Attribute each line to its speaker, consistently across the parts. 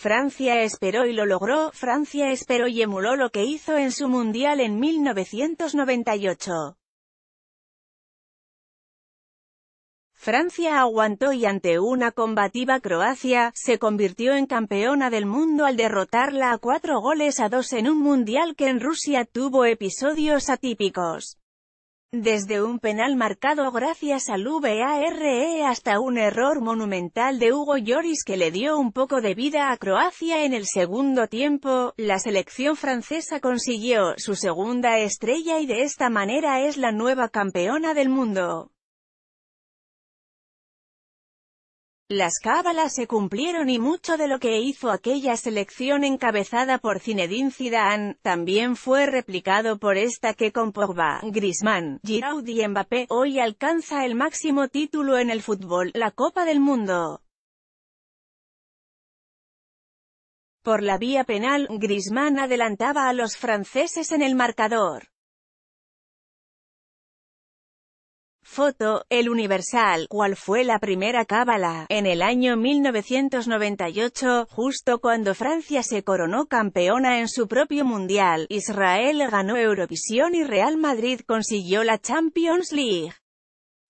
Speaker 1: Francia esperó y lo logró, Francia esperó y emuló lo que hizo en su Mundial en 1998. Francia aguantó y ante una combativa Croacia, se convirtió en campeona del mundo al derrotarla a cuatro goles a dos en un mundial que en Rusia tuvo episodios atípicos. Desde un penal marcado gracias al VARE hasta un error monumental de Hugo Lloris que le dio un poco de vida a Croacia en el segundo tiempo, la selección francesa consiguió su segunda estrella y de esta manera es la nueva campeona del mundo. Las cábalas se cumplieron y mucho de lo que hizo aquella selección encabezada por Zinedine Zidane, también fue replicado por esta que con Pogba, Griezmann, Giroud y Mbappé, hoy alcanza el máximo título en el fútbol, la Copa del Mundo. Por la vía penal, Griezmann adelantaba a los franceses en el marcador. Foto, El Universal, cual fue la primera cábala, en el año 1998, justo cuando Francia se coronó campeona en su propio Mundial, Israel ganó Eurovisión y Real Madrid consiguió la Champions League.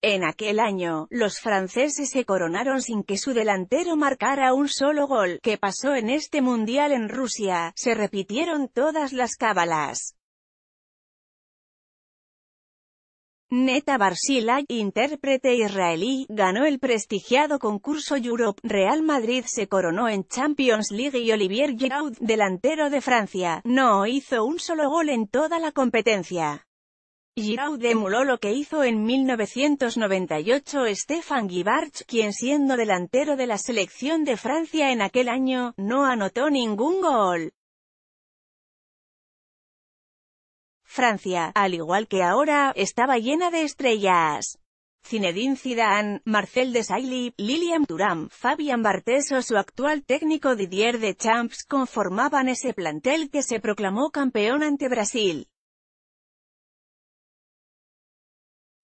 Speaker 1: En aquel año, los franceses se coronaron sin que su delantero marcara un solo gol, que pasó en este Mundial en Rusia, se repitieron todas las cábalas. Neta Barsila, intérprete israelí, ganó el prestigiado concurso Europe. Real Madrid se coronó en Champions League y Olivier Giroud, delantero de Francia, no hizo un solo gol en toda la competencia. Giroud emuló lo que hizo en 1998 Stefan Givarch, quien siendo delantero de la selección de Francia en aquel año, no anotó ningún gol. Francia, al igual que ahora, estaba llena de estrellas. Zinedine Zidane, Marcel Desailly, Lilian Thuram, Fabian Barthez o su actual técnico Didier de Champs conformaban ese plantel que se proclamó campeón ante Brasil.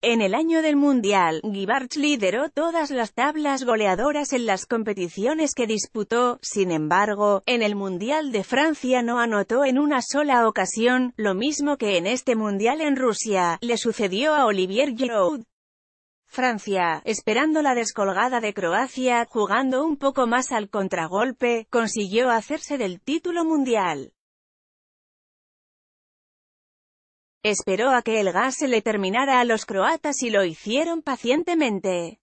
Speaker 1: En el año del Mundial, Givarch lideró todas las tablas goleadoras en las competiciones que disputó, sin embargo, en el Mundial de Francia no anotó en una sola ocasión, lo mismo que en este Mundial en Rusia, le sucedió a Olivier Giroud. Francia, esperando la descolgada de Croacia, jugando un poco más al contragolpe, consiguió hacerse del título mundial. Esperó a que el gas se le terminara a los croatas y lo hicieron pacientemente.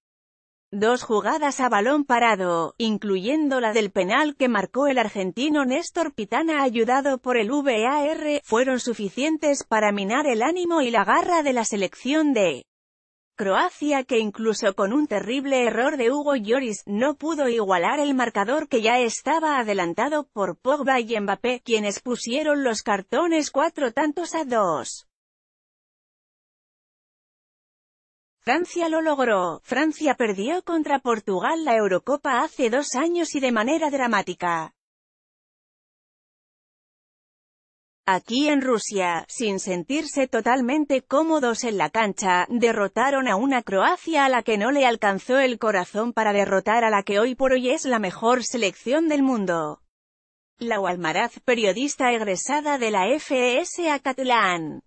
Speaker 1: Dos jugadas a balón parado, incluyendo la del penal que marcó el argentino Néstor Pitana ayudado por el VAR, fueron suficientes para minar el ánimo y la garra de la selección de Croacia que incluso con un terrible error de Hugo Lloris, no pudo igualar el marcador que ya estaba adelantado por Pogba y Mbappé, quienes pusieron los cartones cuatro tantos a dos. Francia lo logró, Francia perdió contra Portugal la Eurocopa hace dos años y de manera dramática. Aquí en Rusia, sin sentirse totalmente cómodos en la cancha, derrotaron a una Croacia a la que no le alcanzó el corazón para derrotar a la que hoy por hoy es la mejor selección del mundo. La walmaraz periodista egresada de la FES Acatlán.